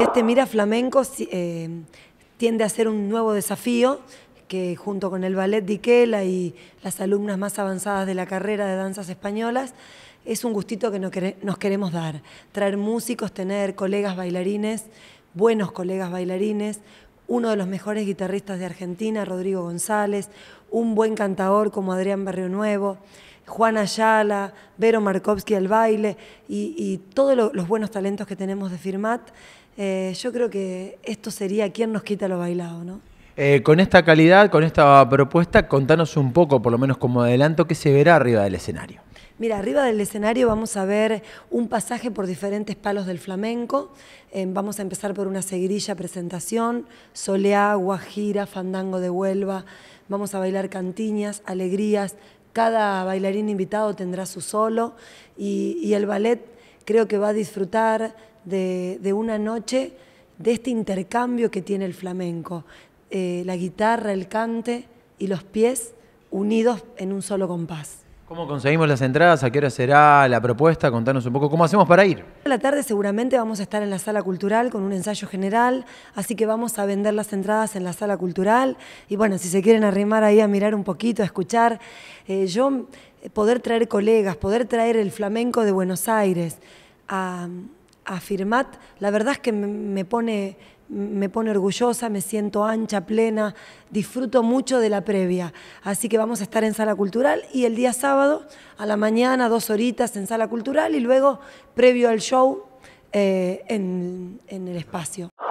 Este Mira Flamenco eh, tiende a ser un nuevo desafío que junto con el ballet de y las alumnas más avanzadas de la carrera de danzas españolas, es un gustito que nos queremos dar. Traer músicos, tener colegas bailarines, buenos colegas bailarines, uno de los mejores guitarristas de Argentina, Rodrigo González, un buen cantador como Adrián Barrio Nuevo, Juan Ayala, Vero Markovsky al baile y, todos los buenos talentos que tenemos de Firmat. Eh, yo creo que esto sería quien nos quita lo bailado, ¿no? Eh, con esta calidad, con esta propuesta, contanos un poco, por lo menos como adelanto, qué se verá arriba del escenario. Mira, arriba del escenario vamos a ver un pasaje por diferentes palos del flamenco. Eh, vamos a empezar por una seguidilla presentación, soleá, guajira, fandango de Huelva. Vamos a bailar cantiñas, alegrías. Cada bailarín invitado tendrá su solo y, el ballet creo que va a disfrutar de una noche de este intercambio que tiene el flamenco, eh, la guitarra, el cante y los pies unidos en un solo compás. ¿Cómo conseguimos las entradas? ¿A qué hora será la propuesta? Contanos un poco cómo hacemos para ir. A la tarde seguramente vamos a estar en la sala cultural con un ensayo general, así que vamos a vender las entradas en la sala cultural. Y bueno, si se quieren arrimar ahí a mirar un poquito, a escuchar, eh, yo eh, poder traer colegas, poder traer el flamenco de Buenos Aires a, a Firmat, la verdad es que me pone me pone orgullosa, me siento ancha, plena, disfruto mucho de la previa. Así que vamos a estar en Sala Cultural y el día sábado a la mañana, dos horitas en Sala Cultural y luego previo al show eh, en el espacio.